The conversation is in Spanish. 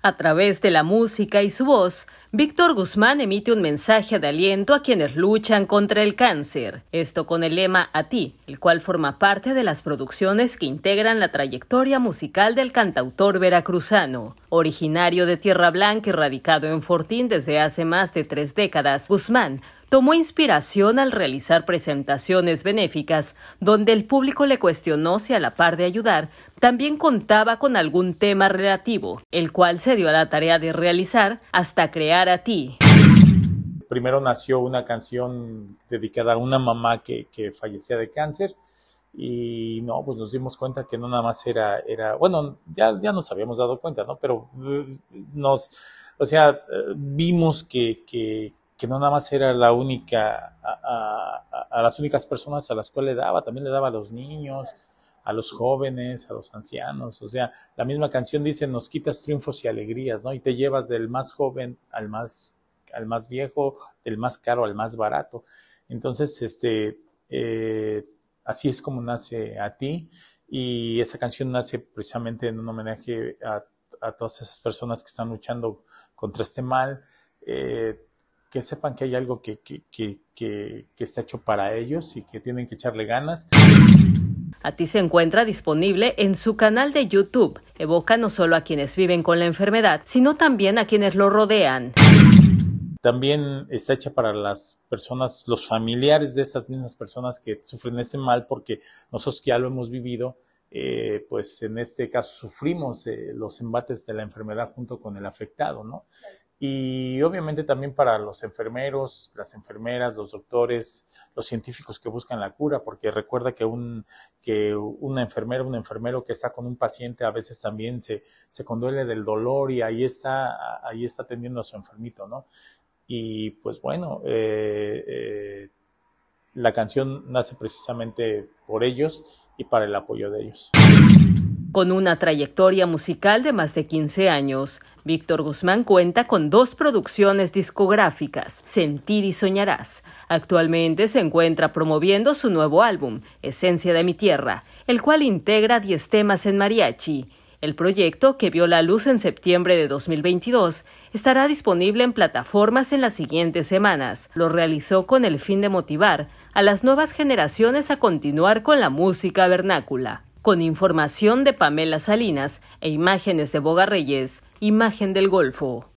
A través de la música y su voz, Víctor Guzmán emite un mensaje de aliento a quienes luchan contra el cáncer, esto con el lema A ti, el cual forma parte de las producciones que integran la trayectoria musical del cantautor veracruzano. Originario de Tierra Blanca y radicado en Fortín desde hace más de tres décadas, Guzmán tomó inspiración al realizar presentaciones benéficas donde el público le cuestionó si a la par de ayudar también contaba con algún tema relativo, el cual se dio a la tarea de realizar hasta crear a ti. Primero nació una canción dedicada a una mamá que, fallecía de cáncer y no, pues nos dimos cuenta que no nada más era, era bueno, ya, ya nos habíamos dado cuenta, ¿no? Pero eh, nos, o sea, eh, vimos que, que no nada más era la única, a, las únicas personas a las cuales le daba, también le daba a los niños, a los jóvenes, a los ancianos. O sea, la misma canción dice, nos quitas triunfos y alegrías, ¿no? Y te llevas del más joven al más, al más viejo, del más caro al más barato. Entonces, este, eh, así es como nace a ti. Y esa canción nace precisamente en un homenaje a, todas esas personas que están luchando contra este mal. Eh, que sepan que hay algo que, está hecho para ellos y que tienen que echarle ganas. A ti se encuentra disponible en su canal de YouTube. Evoca no solo a quienes viven con la enfermedad, sino también a quienes lo rodean. También está hecha para las personas, los familiares de estas mismas personas que sufren este mal, porque nosotros que ya lo hemos vivido, eh, pues en este caso sufrimos eh, los embates de la enfermedad junto con el afectado, ¿no? y obviamente también para los enfermeros, las enfermeras, los doctores, los científicos que buscan la cura, porque recuerda que, un, que una enfermera, un enfermero que está con un paciente a veces también se, se conduele del dolor y ahí está, ahí está atendiendo a su enfermito, ¿no? Y pues bueno, eh, eh, la canción nace precisamente por ellos y para el apoyo de ellos. Con una trayectoria musical de más de 15 años, Víctor Guzmán cuenta con dos producciones discográficas, Sentir y Soñarás. Actualmente se encuentra promoviendo su nuevo álbum, Esencia de mi Tierra, el cual integra 10 temas en mariachi. El proyecto, que vio la luz en septiembre de 2022, estará disponible en plataformas en las siguientes semanas. Lo realizó con el fin de motivar a las nuevas generaciones a continuar con la música vernácula. Con información de Pamela Salinas e imágenes de Boga Reyes, imagen del Golfo.